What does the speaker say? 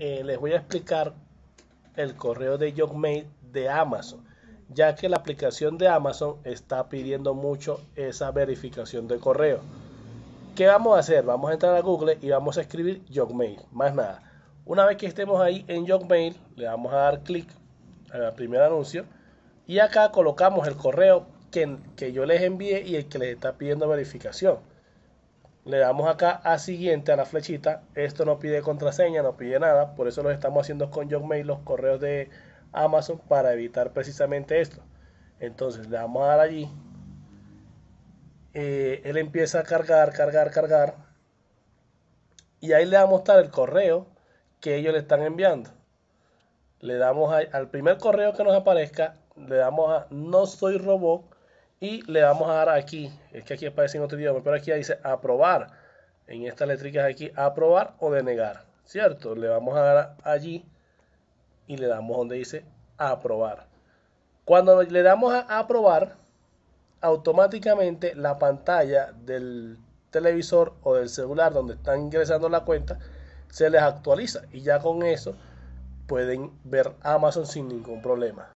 Eh, les voy a explicar el correo de Yogmail de Amazon, ya que la aplicación de Amazon está pidiendo mucho esa verificación de correo. ¿Qué vamos a hacer? Vamos a entrar a Google y vamos a escribir Yogmail, más nada. Una vez que estemos ahí en Yogmail, le vamos a dar clic al primer anuncio y acá colocamos el correo que, que yo les envié y el que les está pidiendo verificación le damos acá a siguiente a la flechita. Esto no pide contraseña, no pide nada. Por eso lo estamos haciendo con Yogmail, los correos de Amazon para evitar precisamente esto. Entonces le damos a dar allí. Eh, él empieza a cargar, cargar, cargar. Y ahí le va a mostrar el correo que ellos le están enviando. Le damos al primer correo que nos aparezca, le damos a no soy robot y le vamos a dar aquí, es que aquí aparece en otro idioma, pero aquí dice aprobar. En estas letricas aquí, aprobar o denegar, ¿cierto? Le vamos a dar allí y le damos donde dice aprobar. Cuando le damos a aprobar, automáticamente la pantalla del televisor o del celular donde están ingresando la cuenta se les actualiza y ya con eso pueden ver Amazon sin ningún problema.